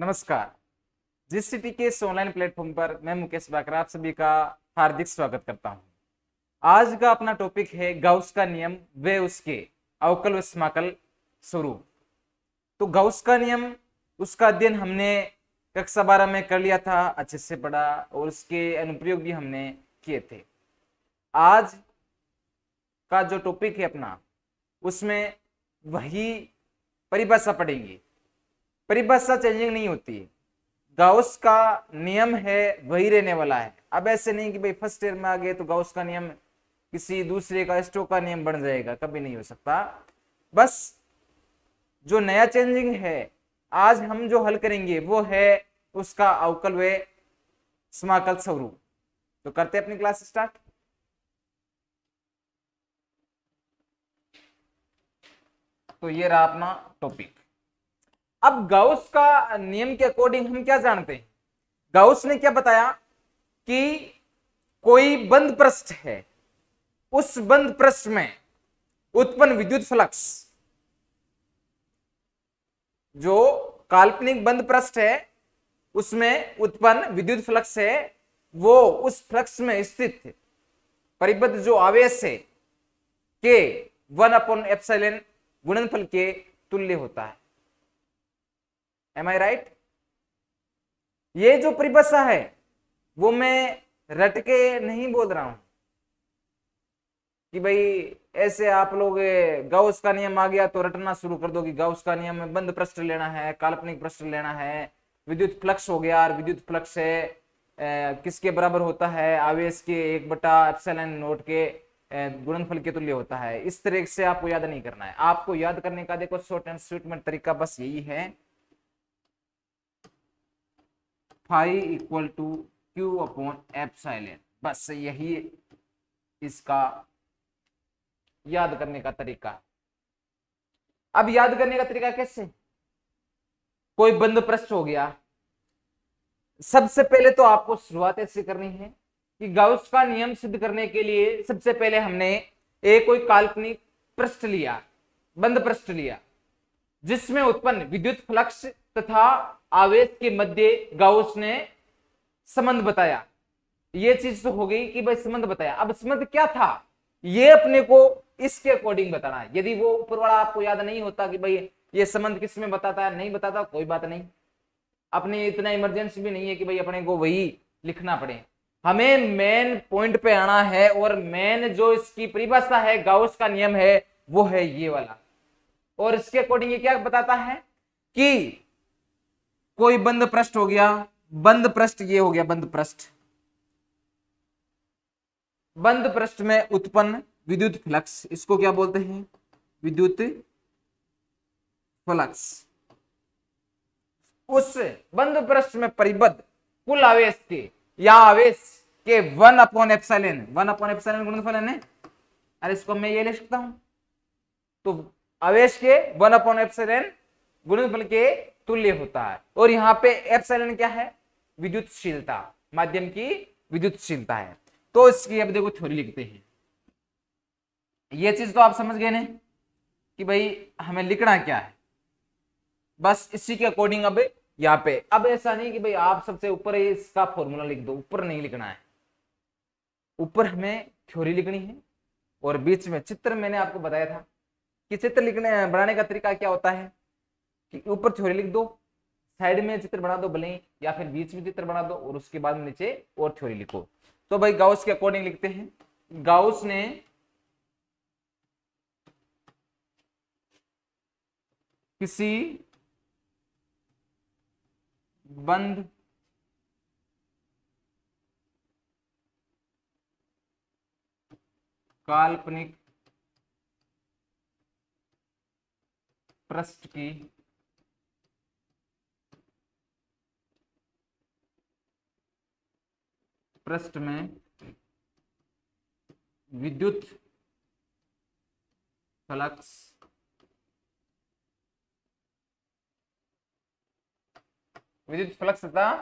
नमस्कार जिस सिटी के ऑनलाइन प्लेटफॉर्म पर मैं मुकेश बाकर आप सभी का हार्दिक स्वागत करता हूं आज का अपना टॉपिक है गाउस का नियम वे उसके अवकल व समाकल स्वरूप तो गाउस का नियम उसका अध्ययन हमने कक्षा बारह में कर लिया था अच्छे से पढ़ा और उसके अनुप्रयोग भी हमने किए थे आज का जो टॉपिक है अपना उसमें वही परिभाषा पढ़ेंगे परिभाषा चेंजिंग नहीं होती गाउस का नियम है वही रहने वाला है अब ऐसे नहीं कि भाई फर्स्ट ईयर में आ गए तो गाउस का नियम किसी दूसरे का स्टोक का नियम बन जाएगा कभी नहीं हो सकता बस जो नया चेंजिंग है आज हम जो हल करेंगे वो है उसका अवकल व समाकल स्वरूप तो करते अपनी क्लास स्टार्ट तो ये रहा अपना टॉपिक अब गाउस का नियम के अकॉर्डिंग हम क्या जानते हैं गाउस ने क्या बताया कि कोई बंद पृष्ठ है उस बंद पृष्ठ में उत्पन्न विद्युत फ्लक्स जो काल्पनिक बंद पृष्ठ है उसमें उत्पन्न विद्युत फ्लक्स है वो उस फ्लक्स में स्थित परिबद्ध जो आवेश है के वन अपॉन एप्सिलन गुणनफल के तुल्य होता है एम आई राइट ये जो परिभाषा है वो मैं रट के नहीं बोल रहा हूं कि भाई ऐसे आप लोग गाउस का नियम आ गया तो रटना शुरू कर दो कि गाउस का नियम में बंद प्रश्न लेना है काल्पनिक प्रश्न लेना है विद्युत फ्लक्स हो गया और विद्युत फ्लक्स है ए, किसके बराबर होता है आवेश के एक बटा एप्सलन नोट के गुणनफल के तुल्य होता है इस तरह से आपको याद नहीं करना है आपको याद करने का देखो शॉर्ट एंड स्वीट में तरीका बस यही है five equal to Q upon epsilon बस यही इसका याद करने का तरीका अब याद करने का तरीका कैसे कोई बंद प्रश्न हो गया सबसे पहले तो आपको शुरुआत ऐसे करनी है कि गाउस का नियम सिद्ध करने के लिए सबसे पहले हमने एक कोई काल्पनिक प्रश्न लिया बंद प्रश्न लिया जिसमें उत्पन्न विद्युत फ्लक्स तथा आवेश के मध्य गाउस ने संबंध बताया ये चीज तो हो गई कि भाई संबंध बताया अब संबंध क्या था ये अपने को इसके अकॉर्डिंग बताना है यदि वो ऊपर वाला आपको याद नहीं होता कि भाई ये संबंध किस में बताता है नहीं बताता कोई बात नहीं अपने इतना इमरजेंसी भी नहीं है कि भाई अपने को वही लिखना पड़े हमें मेन पॉइंट पे आना है और मेन जो इसकी परिभाषा है गाउस का नियम है वो है ये वाला और इसके अकॉर्डिंग ये क्या बताता है कि कोई बंद पृष्ठ हो गया बंद पृष्ठ ये हो गया बंद पृष्ठ बंद पृष्ठ में उत्पन्न विद्युत फ्लक्स इसको क्या बोलते हैं विद्युत फ्लक्स उस बंद पृष्ठ में परिबद्ध कुल आवेश के या आवेश के one upon epsilon one upon epsilon गुणनफलन है अरे इसको मैं ये ले सकता हूं तो आवेश के वन अपॉन एप्साइलन गुणनफल के तुल्य होता है और यहाँ पे एप्सलन क्या है विद्युतशीलता माध्यम की विद्युतशीलता है तो इसकी अब देखो थ्योरी लिखते हैं ये चीज तो आप समझ गए ना कि भाई हमें लिखना क्या है बस इसी के अकॉर्डिंग अब यहाँ पे अब ऐसा नहीं कि भाई आप सबसे ऊपर इसका फॉर्मूला लिख दो ऊपर नहीं लिखना है ऊपर हमें थ्योरी लिखनी है और बीच में चित्र मैंने आपको बताया था कि चित्र लिखने बनाने का तरीका क्या होता है ऊपर थ्योरी लिख दो साइड में चित्र बना दो भले या फिर बीच में चित्र बना दो और उसके बाद नीचे और थ्योरी लिखो तो भाई गाउस के अकॉर्डिंग लिखते हैं गाउस ने किसी बंद काल्पनिक पृष्ठ की पृष्ठ में विद्युत फ्लक्स विद्युत फ्लक्स तथा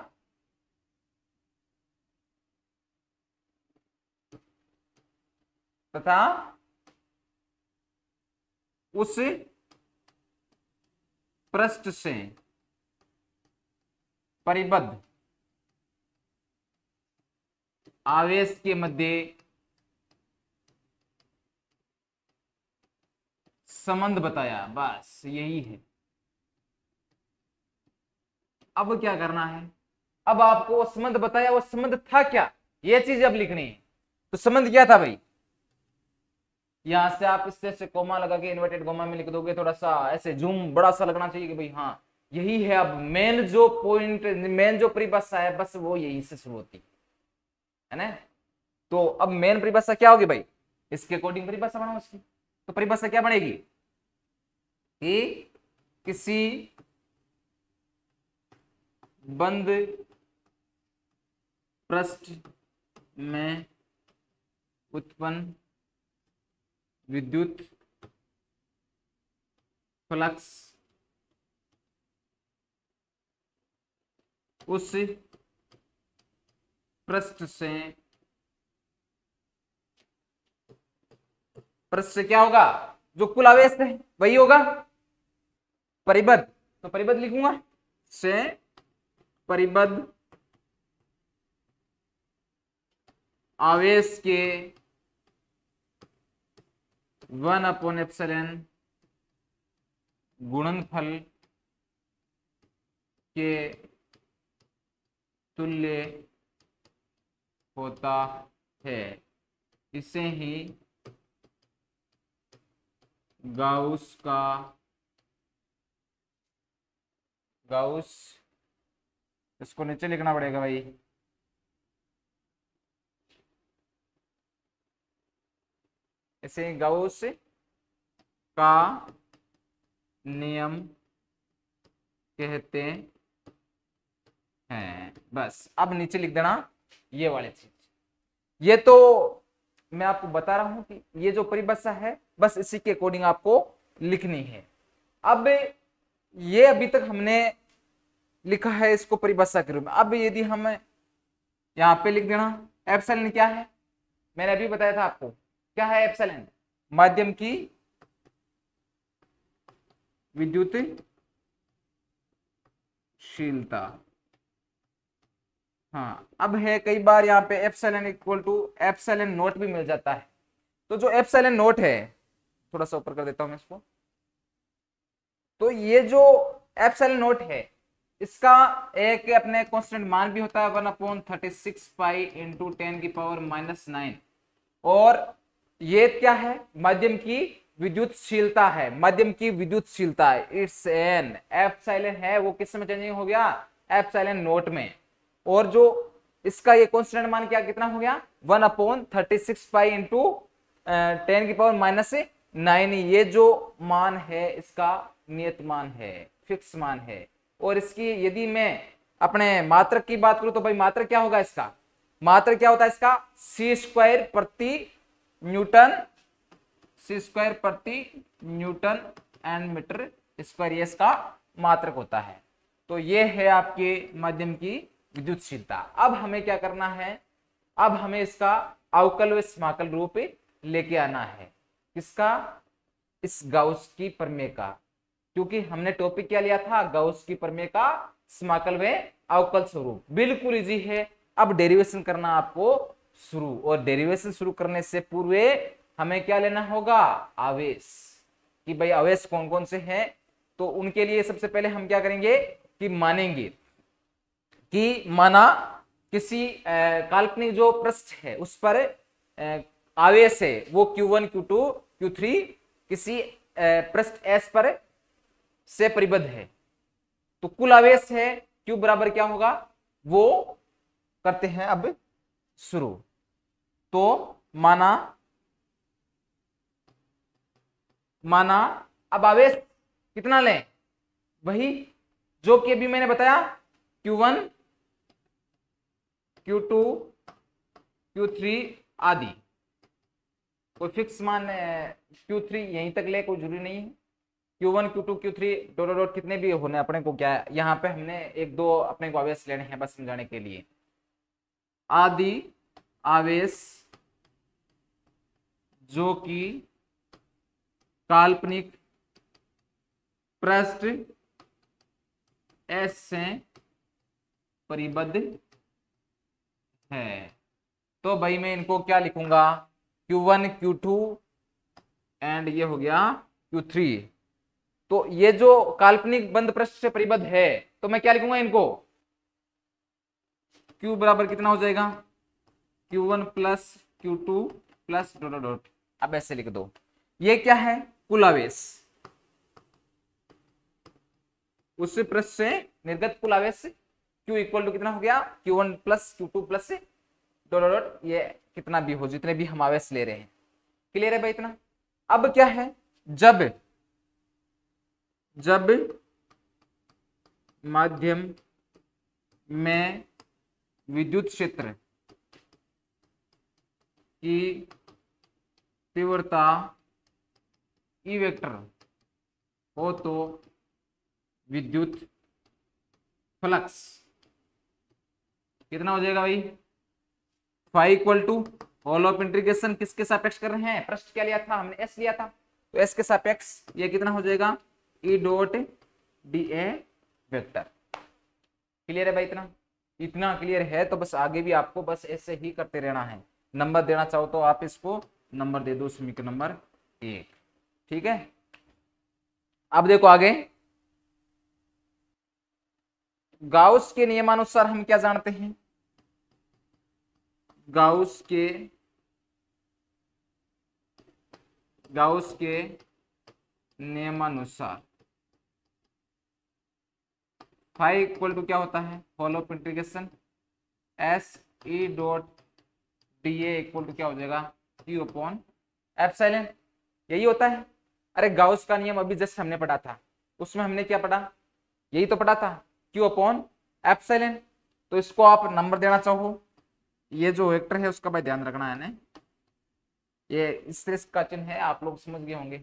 तथा उस पृष्ठ से परिबद्ध आवेश के मध्य संबंध बताया बस यही है अब क्या करना है अब आपको वो संबंध बताया वो संबंध था क्या ये चीज अब लिखनी है तो संबंध क्या था भाई यहां से आप इससे से कोमा लगा के इन्वर्टेड कोमा में लिख दोगे थोड़ा सा ऐसे जूम बड़ा सा लगना चाहिए कि भाई हाँ यही है अब मेन जो पॉइंट मेन जो परिभाषा है बस वो यही से शुरू होती है है ना तो अब मेन परिभाषा क्या होगी भाई इसके अकॉर्डिंग परिभाषा बनाओ इसकी तो परिभाषा क्या बनेगी कि किसी बंद पृष्ठ में उत्पन्न विद्युत फ्लक्स उस पृष्ठ से पृष्ठ से क्या होगा जो कुल आवेश है वही होगा परिबद्ध तो परिबद्ध लिखूंगा से परिबद्ध आवेश के वन अपॉन एप्सल गुणनफल के तुल्य होता है इसे ही गाउस का गाउस इसको नीचे लिखना पड़ेगा भाई इसे गाउस का नियम कहते हैं बस अब नीचे लिख देना ये वाले चीज ये तो मैं आपको बता रहा हूं कि ये जो परिभाषा है बस इसी के अकॉर्डिंग आपको लिखनी है अब ये अभी तक हमने लिखा है इसको परिभाषा के रूप में अब यदि हम यहां पे लिख देना एप्सलन क्या है मैंने अभी बताया था आपको क्या है एप्सलन माध्यम की विद्युत शीलता हाँ अब है कई बार यहाँ पे epsilon equal to N naught भी मिल जाता है तो जो एन नोट है थोड़ा सा ऊपर कर देता हूँ मैं इसको तो ये जो एप्सलन नोट है इसका एक अपने कॉन्स्टेंट मान भी होता है one upon thirty six pi into ten की पावर माइनस नाइन और ये क्या है मध्यम की विद्युतशीलता है मध्यम की विद्युतशीलता है इट्स एन एप्सलन है वो किस में चेंजिंग हो गया एफ एन नोट में और जो इसका ये कॉन्स्टेंट मान क्या कितना हो गया one upon thirty six pi into ten की पावर माइनस नाइन ये जो मान है इसका नियत मान है फिक्स मान है और इसकी यदि मैं अपने मात्र की बात करूं तो भाई मात्र क्या होगा इसका मात्र क्या होता है इसका सी स्क्वायर प्रति न्यूटन सी स्क्वायर प्रति न्यूटन एंड मीटर स्क्वायर ये इसका मात्रक होता है तो ये है आपके माध्यम की विद्युतशीलता अब हमें क्या करना है अब हमें इसका अवकल व समाकल रूप लेके आना है किसका इस गाउस की परमे का क्योंकि हमने टॉपिक क्या लिया था गाउस की परमे का समाकल व अवकल स्वरूप बिल्कुल इजी है अब डेरिवेशन करना आपको शुरू और डेरिवेशन शुरू करने से पूर्व हमें क्या लेना होगा आवेश कि भाई आवेश कौन कौन से हैं तो उनके लिए सबसे पहले हम क्या करेंगे कि मानेंगे कि माना किसी काल्पनिक जो पृष्ठ है उस पर आवेश है वो Q1, Q2, Q3 किसी पृष्ठ S पर से परिबद्ध है तो कुल आवेश है Q बराबर क्या होगा वो करते हैं अब शुरू तो माना माना अब आवेश कितना लें वही जो कि अभी मैंने बताया Q1, क्यू Q3 आदि कोई फिक्स मान Q3 यहीं तक ले कोई जरूरी नहीं है Q1, Q2, Q3 dot dot कितने भी होने अपने को क्या है यहाँ पे हमने एक दो अपने को आवेश लेने हैं बस समझाने के लिए आदि आवेश जो कि काल्पनिक पृष्ठ एस से परिबद्ध है तो भाई मैं इनको क्या लिखूंगा Q1, Q2 एंड ये हो गया Q3 तो ये जो काल्पनिक बंद प्रश्न से परिबद्ध है तो मैं क्या लिखूंगा इनको Q बराबर कितना हो जाएगा Q1 one plus Q two plus dot dot अब ऐसे लिख दो ये क्या है कुल आवेश उस प्रश्न से निर्गत कुल आवेश क्यू इक्वल टू कितना हो गया Q one plus Q two plus dot dot ये कितना भी हो जितने भी हम आवेश ले रहे हैं क्लियर है भाई इतना अब क्या है जब जब माध्यम में विद्युत क्षेत्र की तीव्रता ई e वेक्टर हो तो विद्युत फ्लक्स कितना हो जाएगा भाई five equal to all of integration किसके सापेक्ष कर रहे हैं प्रश्न क्या लिया था हमने एस लिया था तो एस के सापेक्ष ये कितना हो जाएगा E dot D A vector clear है भाई इतना इतना क्लियर है तो बस आगे भी आपको बस ऐसे ही करते रहना है नंबर देना चाहो तो आप इसको नंबर दे दो समीकरण नंबर एक ठीक है अब देखो आगे गाउस के नियमानुसार हम क्या जानते हैं गाउस के गाउस के नियमानुसार फाइव इक्वल टू क्या होता है follow of integration S E dot D A equal to क्या हो जाएगा टी ओपॉन एफ साइलेंट यही होता है अरे गाउस का नियम अभी जस्ट हमने पढ़ा था उसमें हमने क्या पढ़ा यही तो पढ़ा था क्यू अपॉन एप्सलन तो इसको आप नंबर देना चाहो ये जो वेक्टर है उसका भाई ध्यान रखना है ये इससे इसका चिन्ह है आप लोग समझ गए होंगे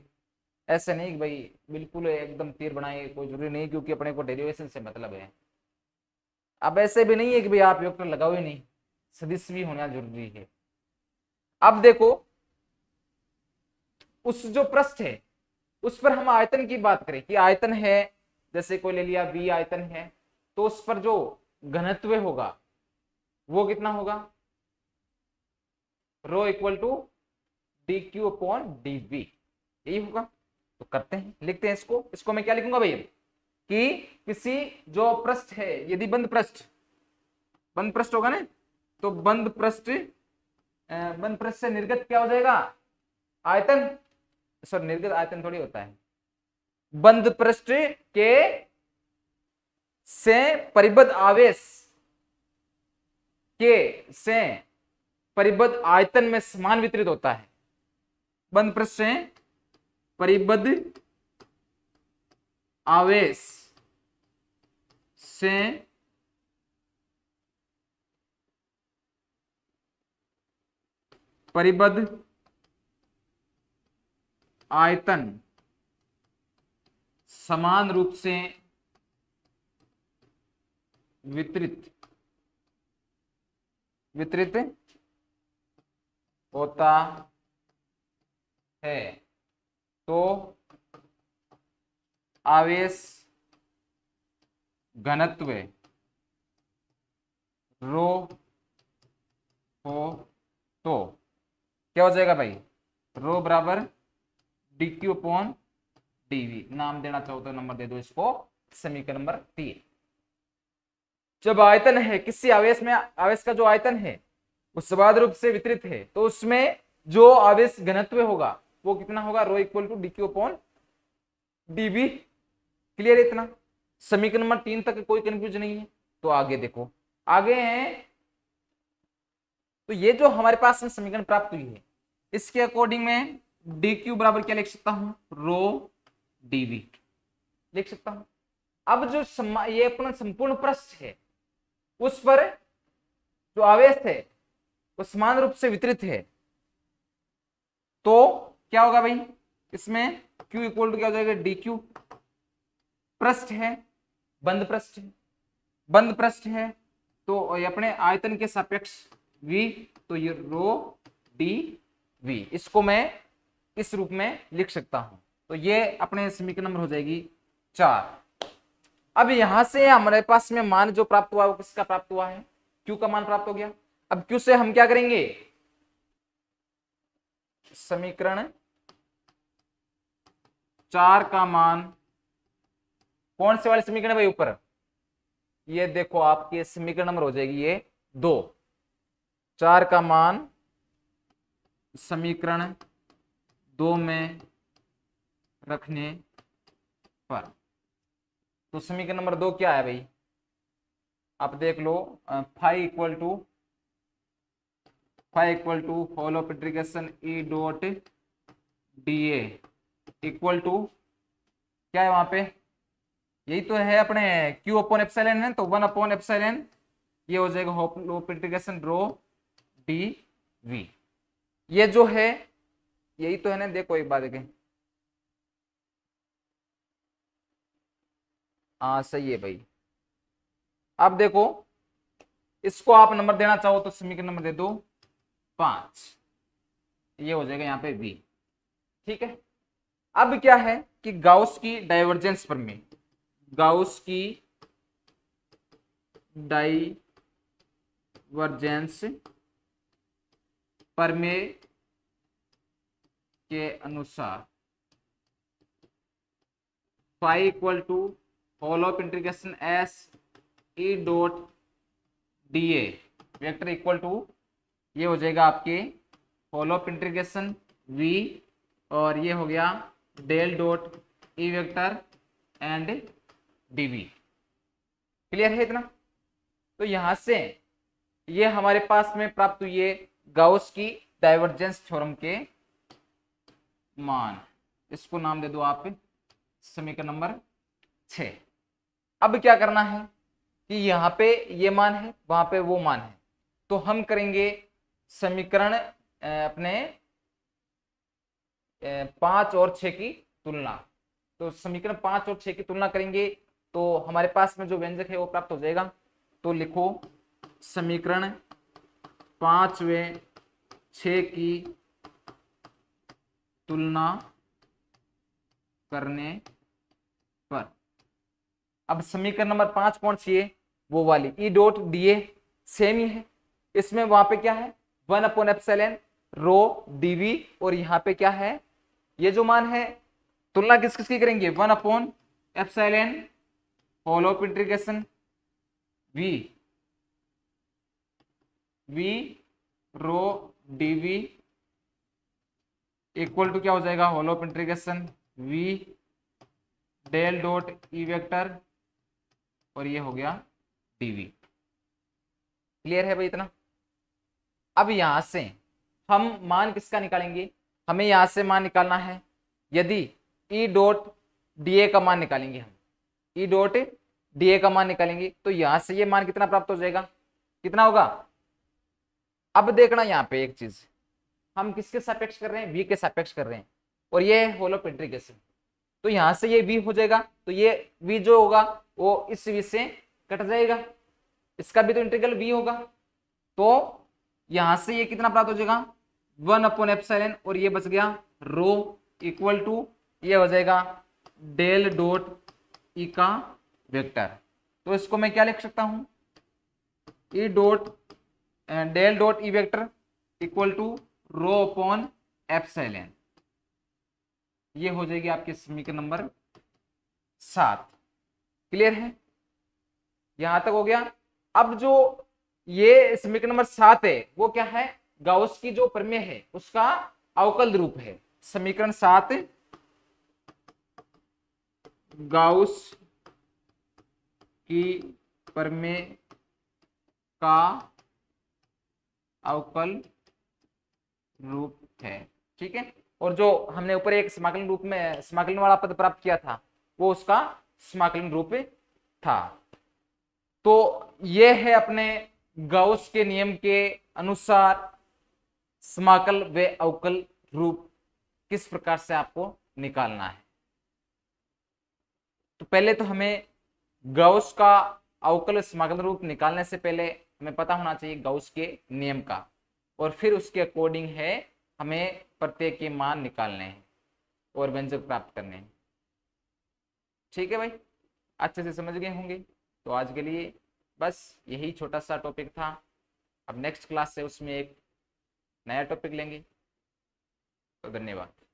ऐसे नहीं भाई बिल्कुल एकदम तीर बनाए कोई जरूरी नहीं क्योंकि अपने को डेरिवेशन से मतलब है अब ऐसे भी नहीं है कि भाई आप वेक्टर लगाओ ही नहीं सदिश भी होना जरूरी है अब देखो उस जो प्रश्न है उस पर हम आयतन की बात करें कि आयतन है जैसे कोई ले लिया बी आयतन है तो उस पर जो घनत्व होगा वो कितना होगा rho equal to D Q upon D B यही होगा तो करते हैं लिखते हैं इसको इसको मैं क्या लिखूंगा भैया कि किसी जो पृष्ठ है यदि बंद पृष्ठ बंद पृष्ठ होगा ना तो बंद पृष्ठ बंद पृष्ठ से निर्गत क्या हो जाएगा आयतन सॉरी निर्गत आयतन थोड़ी होता है बंद पृष्ठ के से परिबद्ध आवेश के से परिबद्ध आयतन में समान वितरित होता है बंद प्रश्न है परिबद्ध आवेश से परिबद्ध आयतन समान रूप से वितरित वितरित होता है तो आवेश घनत्व रो हो तो क्या हो जाएगा भाई रो बराबर डी क्यू पोन डीवी नाम देना चाहो तो नंबर दे दो इसको समीकरण नंबर तीन जब आयतन है किसी आवेश में आवेश का जो आयतन है वो सवाद रूप से वितरित है तो उसमें जो आवेश घनत्व होगा वो कितना होगा rho equal to D Q upon D B clear इतना समीकरण नंबर तीन तक कोई कंफ्यूज नहीं है तो आगे देखो आगे है तो ये जो हमारे पास में समीकरण प्राप्त हुई है इसके अकॉर्डिंग में डी क्यू बराबर क्या लिख सकता हूं रो डी बी लिख सकता हूं अब जो ये अपना संपूर्ण प्रश्न है उस पर जो आवेश है वो समान रूप से वितरित है तो क्या होगा भाई इसमें Q इक्वल टू क्या हो जाएगा डी क्यू पृष्ठ है बंद पृष्ठ है बंद पृष्ठ है तो अपने आयतन के सापेक्ष V तो ये रो डी V इसको मैं इस रूप में लिख सकता हूं तो ये अपने समीकरण नंबर हो जाएगी चार अब यहां से हमारे पास में मान जो प्राप्त हुआ वो किसका प्राप्त हुआ है क्यू का मान प्राप्त हो गया अब क्यू से हम क्या करेंगे समीकरण चार का मान कौन से वाले समीकरण भाई ऊपर ये देखो आपके समीकरण नंबर हो जाएगी ये दो चार का मान समीकरण दो में रखने पर तो समीकरण नंबर दो क्या है भाई आप देख लो five equal to five equal to whole of integration E dot D equal to क्या है वहां पे यही तो है अपने क्यू अपॉन एप्साइलन है तो वन अपॉन एप्साइलन ये हो जाएगा whole of integration rho D V ये जो है यही तो है ना देखो एक बात देखें हाँ सही है भाई अब देखो इसको आप नंबर देना चाहो तो समीकरण नंबर दे दो पांच ये हो जाएगा यहाँ पे बी ठीक है अब क्या है कि गाउस की डाइवर्जेंस में गाउस की डाइवर्जेंस परमे के अनुसार five equal to follow up integration S E dot D A vector equal to ये हो जाएगा आपके फॉलो अप इंटीग्रेशन वी और ये हो गया del dot E vector and D V clear है इतना तो यहाँ से ये हमारे पास में प्राप्त हुई है गाउस की डाइवर्जेंस थ्योरम के मान इसको नाम दे दो आप समीकरण नंबर छः अब क्या करना है कि यहां पे ये मान है वहां पे वो मान है तो हम करेंगे समीकरण अपने पांच और छ की तुलना तो समीकरण पांच और छ की तुलना करेंगे तो हमारे पास में जो व्यंजक है वो प्राप्त हो जाएगा तो लिखो समीकरण पांच व छ की तुलना करने पर अब समीकरण नंबर पांच कौन सी है वो वाली E dot D A same ही है इसमें वहां पे क्या है one upon epsilon rho DV और यहां पे क्या है ये जो मान है तुलना किस किसकी करेंगे one upon epsilon whole of integration V V rho DV equal to क्या हो जाएगा whole of of integration V del dot E vector और ये हो गया dv क्लियर है भाई इतना अब यहां से हम मान किसका निकालेंगे हमें यहां से मान निकालना है यदि e डॉट डी का मान निकालेंगे हम e डॉट डी का मान निकालेंगे तो यहां से ये मान कितना प्राप्त हो जाएगा कितना होगा अब देखना यहां पे एक चीज हम किसके सापेक्ष कर रहे हैं वी के सापेक्ष कर रहे हैं और ये होलोपेट्रिक एसिड तो यहां से ये वी हो जाएगा तो ये वी जो होगा वो इस वी से कट जाएगा इसका भी तो इंटीग्रल वी होगा तो यहां से ये कितना प्राप्त हो जाएगा वन अपॉन एप्साइलन और ये बच गया रो इक्वल टू ये हो जाएगा डेल डॉट ई का वेक्टर तो इसको मैं क्या लिख सकता हूं E dot del dot E vector equal to rho upon epsilon ये हो जाएगी आपके समीकरण नंबर सात क्लियर है यहां तक हो गया अब जो ये समीकरण नंबर सात है वो क्या है गाउस की जो प्रमेय है उसका अवकल रूप है समीकरण सात गाउस की प्रमेय का अवकल रूप है ठीक है और जो हमने ऊपर एक समाकलन रूप में समाकलन वाला पद प्राप्त किया था वो उसका स्मगलिंग रूप था तो ये है अपने गौस के नियम के अनुसार समाकल व अवकल रूप किस प्रकार से आपको निकालना है तो पहले तो हमें गौस का अवकल समाकल रूप निकालने से पहले हमें पता होना चाहिए गौस के नियम का और फिर उसके अकॉर्डिंग है हमें प्रत्येक के मान निकालने हैं और व्यंजक प्राप्त करने हैं ठीक है भाई अच्छे से समझ गए होंगे तो आज के लिए बस यही छोटा सा टॉपिक था अब नेक्स्ट क्लास से उसमें एक नया टॉपिक लेंगे तो धन्यवाद